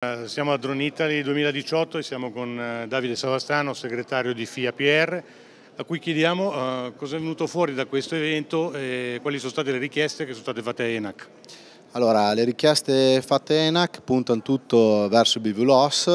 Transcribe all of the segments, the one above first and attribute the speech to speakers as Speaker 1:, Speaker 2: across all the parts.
Speaker 1: Eh, siamo a Drone Italy 2018 e siamo con eh, Davide Savastano, segretario di FIA PR, a cui chiediamo eh, cosa è venuto fuori da questo evento e quali sono state le richieste che sono state fatte a ENAC.
Speaker 2: Allora, le richieste fatte a ENAC puntano tutto verso il BVLOS.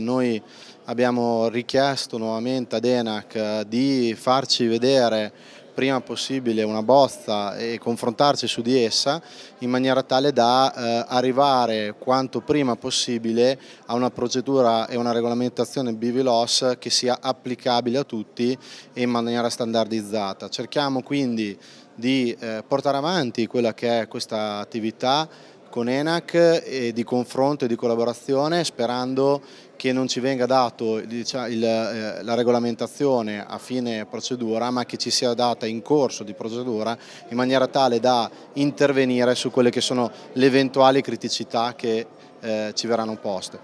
Speaker 2: Noi abbiamo richiesto nuovamente ad ENAC di farci vedere prima possibile una bozza e confrontarci su di essa in maniera tale da eh, arrivare quanto prima possibile a una procedura e una regolamentazione BVLOS che sia applicabile a tutti e in maniera standardizzata. Cerchiamo quindi di eh, portare avanti quella che è questa attività con Enac e di confronto e di collaborazione sperando che non ci venga data diciamo, eh, la regolamentazione a fine procedura ma che ci sia data in corso di procedura in maniera tale da intervenire su quelle che sono le eventuali criticità che eh, ci verranno poste.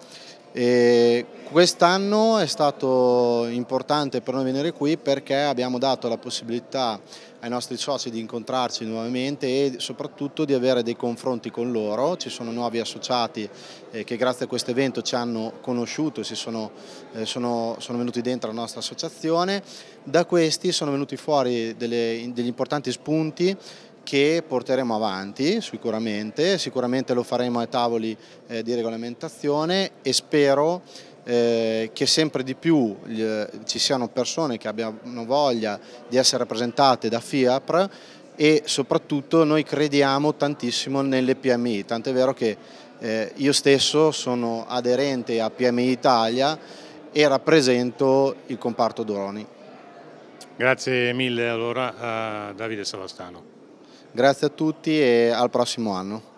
Speaker 2: Quest'anno è stato importante per noi venire qui perché abbiamo dato la possibilità ai nostri soci di incontrarci nuovamente e soprattutto di avere dei confronti con loro. Ci sono nuovi associati eh, che grazie a questo evento ci hanno conosciuto, sono, eh, sono, sono, venuti dentro la nostra associazione. Da questi sono venuti fuori delle, degli importanti spunti che porteremo avanti sicuramente, sicuramente lo faremo ai tavoli eh, di regolamentazione e spero eh, che sempre di più eh, ci siano persone che abbiano voglia di essere rappresentate da FIAPR e soprattutto noi crediamo tantissimo nelle PMI, tant'è vero che eh, io stesso sono aderente a PMI Italia e rappresento il comparto droni.
Speaker 1: Grazie mille allora a Davide Savastano.
Speaker 2: Grazie a tutti e al prossimo anno.